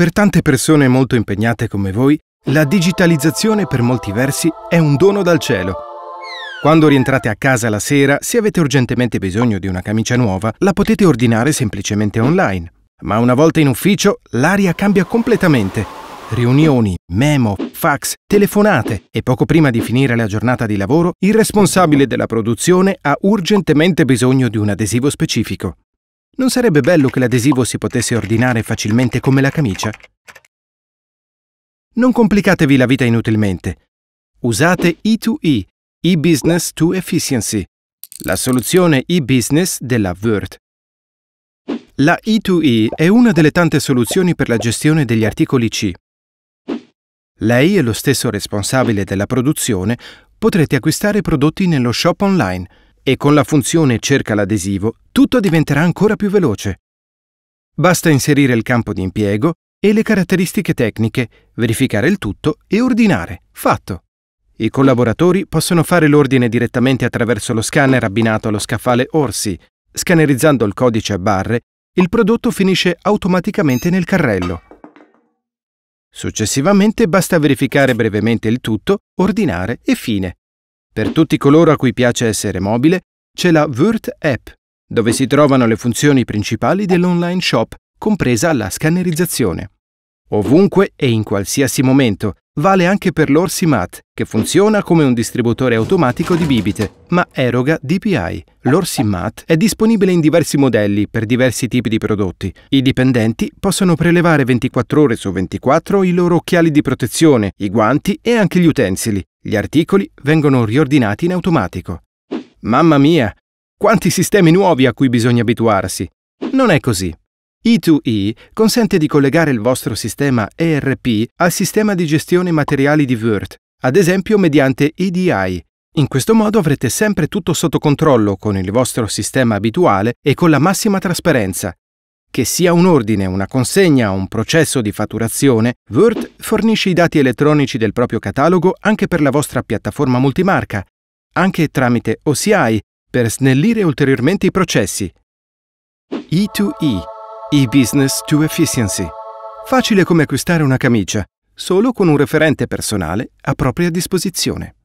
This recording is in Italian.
Per tante persone molto impegnate come voi, la digitalizzazione per molti versi è un dono dal cielo. Quando rientrate a casa la sera, se avete urgentemente bisogno di una camicia nuova, la potete ordinare semplicemente online. Ma una volta in ufficio, l'aria cambia completamente. Riunioni, memo, fax, telefonate e poco prima di finire la giornata di lavoro, il responsabile della produzione ha urgentemente bisogno di un adesivo specifico. Non sarebbe bello che l'adesivo si potesse ordinare facilmente come la camicia? Non complicatevi la vita inutilmente. Usate E2E, e-Business to Efficiency, la soluzione e-Business della Word. La E2E è una delle tante soluzioni per la gestione degli articoli C. Lei e lo stesso responsabile della produzione potrete acquistare prodotti nello shop online, e con la funzione cerca l'adesivo tutto diventerà ancora più veloce. Basta inserire il campo di impiego e le caratteristiche tecniche, verificare il tutto e ordinare. Fatto! I collaboratori possono fare l'ordine direttamente attraverso lo scanner abbinato allo scaffale Orsi. Scannerizzando il codice a barre, il prodotto finisce automaticamente nel carrello. Successivamente basta verificare brevemente il tutto, ordinare e fine. Per tutti coloro a cui piace essere mobile, c'è la Wirt App, dove si trovano le funzioni principali dell'online shop, compresa la scannerizzazione. Ovunque e in qualsiasi momento, vale anche per l'Orsimat, che funziona come un distributore automatico di bibite, ma eroga DPI. L'Orsimat è disponibile in diversi modelli per diversi tipi di prodotti. I dipendenti possono prelevare 24 ore su 24 i loro occhiali di protezione, i guanti e anche gli utensili. Gli articoli vengono riordinati in automatico. Mamma mia, quanti sistemi nuovi a cui bisogna abituarsi! Non è così. E2E consente di collegare il vostro sistema ERP al sistema di gestione materiali di Word, ad esempio mediante EDI. In questo modo avrete sempre tutto sotto controllo con il vostro sistema abituale e con la massima trasparenza, che sia un ordine, una consegna o un processo di fatturazione, Word fornisce i dati elettronici del proprio catalogo anche per la vostra piattaforma multimarca, anche tramite OCI, per snellire ulteriormente i processi. E2E, e-business to efficiency. Facile come acquistare una camicia, solo con un referente personale a propria disposizione.